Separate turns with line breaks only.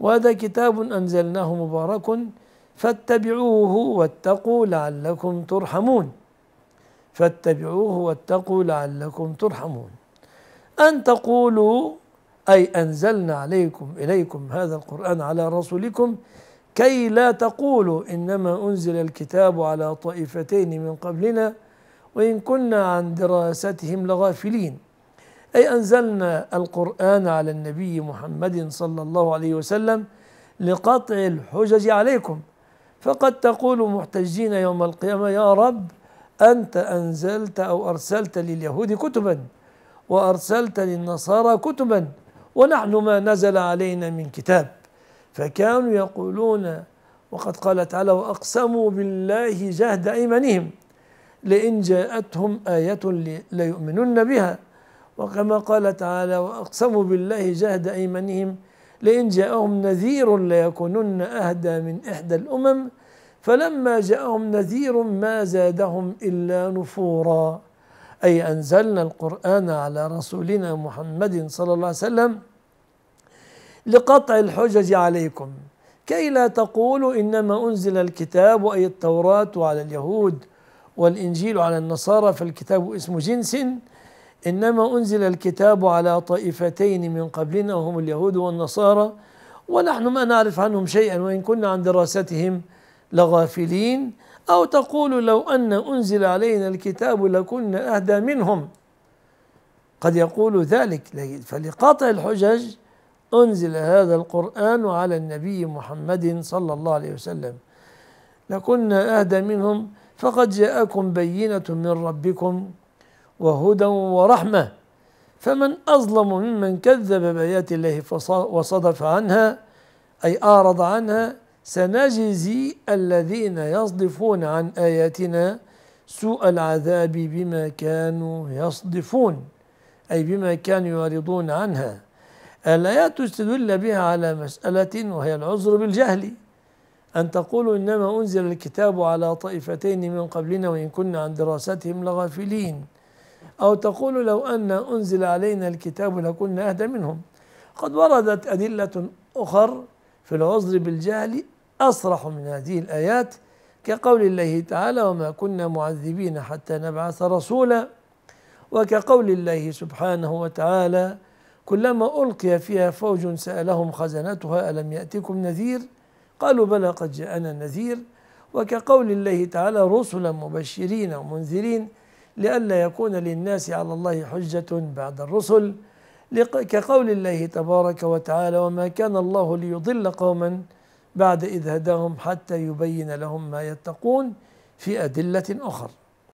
وهذا كتاب أنزلناه مبارك فاتبعوه واتقوا لعلكم ترحمون فاتبعوه واتقوا لعلكم ترحمون أن تقولوا أي أنزلنا عليكم إليكم هذا القرآن على رسولكم كي لا تقولوا إنما أنزل الكتاب على طائفتين من قبلنا وإن كنا عن دراستهم لغافلين أي أنزلنا القرآن على النبي محمد صلى الله عليه وسلم لقطع الحجج عليكم فقد تقول محتجين يوم القيامة يا رب أنت أنزلت أو أرسلت لليهود كتبا وأرسلت للنصارى كتبا ونحن ما نزل علينا من كتاب فكانوا يقولون وقد قال تعالى وأقسموا بالله جهد أيمانهم لئن جاءتهم آية ليؤمنن بها وكما قال تعالى وأقسموا بالله جهد أيمانهم لئن جاءهم نذير ليكونن أهدى من إحدى الأمم فلما جاءهم نذير ما زادهم إلا نفورا أي أنزلنا القرآن على رسولنا محمد صلى الله عليه وسلم لقطع الحجج عليكم كي لا تقولوا إنما أنزل الكتاب أي التوراة على اليهود والإنجيل على النصارى فالكتاب اسم جنس انما انزل الكتاب على طائفتين من قبلنا هم اليهود والنصارى ونحن ما نعرف عنهم شيئا وان كنا عن دراستهم لغافلين او تقول لو ان انزل علينا الكتاب لكنا اهدى منهم قد يقول ذلك فلقطع الحجج انزل هذا القران على النبي محمد صلى الله عليه وسلم لكنا اهدى منهم فقد جاءكم بينه من ربكم وهدى ورحمة فمن أظلم ممن كذب بآيات الله وصدف عنها أي أعرض عنها سنجزي الذين يصدفون عن آياتنا سوء العذاب بما كانوا يصدفون أي بما كانوا يعرضون عنها الآيات تستدل بها على مسألة وهي العذر بالجهل أن تقولوا إنما أنزل الكتاب على طائفتين من قبلنا وإن كنا عن دراستهم لغافلين أو تقول لو أن أنزل علينا الكتاب لكنا أهدى منهم قد وردت أدلة أخر في العذر بالجهل أصرح من هذه الآيات كقول الله تعالى وما كنا معذبين حتى نبعث رسولا وكقول الله سبحانه وتعالى كلما ألقي فيها فوج سألهم خزنتها ألم يأتكم نذير قالوا بلى قد جاءنا نذير وكقول الله تعالى رسلا مبشرين ومنذرين لئلا يكون للناس على الله حجة بعد الرسل كقول الله تبارك وتعالى وما كان الله ليضل قوما بعد إذ هداهم حتى يبين لهم ما يتقون في أدلة أخرى